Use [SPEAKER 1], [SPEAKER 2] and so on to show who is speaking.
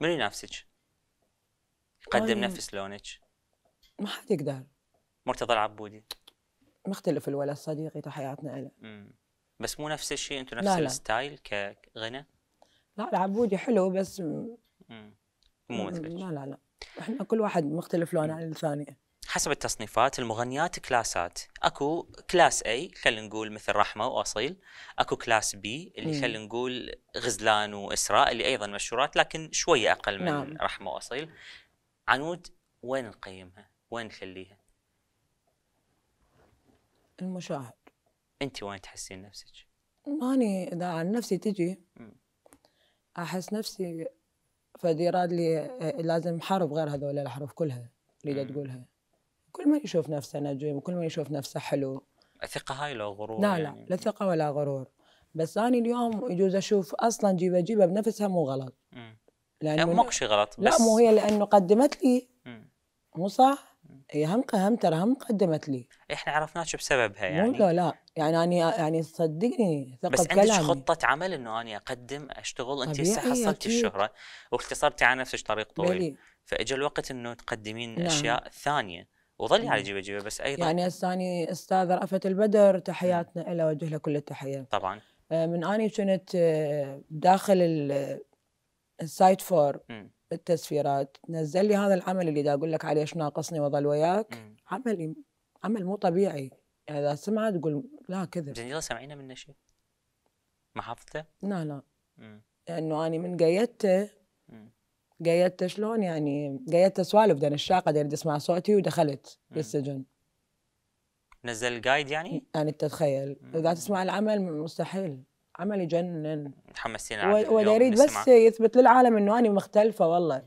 [SPEAKER 1] من ينافسك؟
[SPEAKER 2] يقدم آه. طيب. نفس لونك؟ ما حد يقدر
[SPEAKER 1] مرتضى العبودي
[SPEAKER 2] مختلف الولد صديقي حياتنا
[SPEAKER 1] له بس مو نفس الشيء انتم نفس لا الستايل كغنى؟
[SPEAKER 2] لا العبودي حلو بس مم. مو مثلك لا لا لا احنا كل واحد مختلف لونه عن الثاني
[SPEAKER 1] حسب التصنيفات المغنيات كلاسات اكو كلاس اي خلينا نقول مثل رحمه واصيل اكو كلاس بي اللي خلينا نقول غزلان واسراء اللي ايضا مشهورات لكن شويه اقل من نعم. رحمه واصيل عنود وين نقيمها وين نخليها المشاهد انت وين تحسين نفسك
[SPEAKER 2] ماني اذا عن نفسي تجي احس نفسي فديرات لي آه، لازم حرف غير هذول الحروف كلها اللي تقولها كل ما يشوف نفسه نجم كل ما يشوف نفسه حلو
[SPEAKER 1] الثقة هاي لا غرور لا لا يعني.
[SPEAKER 2] لا ثقة ولا غرور بس أنا اليوم يجوز أشوف أصلا جيبة جيبة بنفسها مو غلط لأنه يعني ماكو شيء غلط بس لا مو هي لأنه قدمت لي مو صح؟ هي هم هم ترى هم قدمت لي
[SPEAKER 1] احنا عرفناش بسببها يعني مو لا لا
[SPEAKER 2] يعني انا يعني صدقني ثقه بس عندك خطه
[SPEAKER 1] عمل انه انا اقدم اشتغل انت هسه حصلتي الشهره واختصرتي على نفسك طريق طويل فاجى الوقت انه تقدمين نعم. اشياء ثانيه وظل على جيبه جيبه بس ايضا يعني
[SPEAKER 2] الثاني استاذ رأفت البدر إيه. تحياتنا له اوجه له كل التحيه طبعا آه، من اني كنت آه، داخل السايت آه، فور التسفيرات نزل لي هذا العمل اللي دا اقول لك عليه ايش ناقصني وظل وياك إيه. عمل عمل مو طبيعي يعني اذا سمعت تقول لا كذب
[SPEAKER 1] زين يلا سمعينا منه شيء ما حفظته؟ لا لا إيه.
[SPEAKER 2] لانه يعني اني من قيدته قيدت شلون يعني قيدت سوالف دين الشاقه دين اسمع صوتي ودخلت مم. للسجن
[SPEAKER 1] نزل قايد يعني؟
[SPEAKER 2] يعني تتخيل اذا تسمع العمل مستحيل عمل يجنن
[SPEAKER 1] متحمسين ولا يريد بس
[SPEAKER 2] يثبت للعالم انه انا مختلفه والله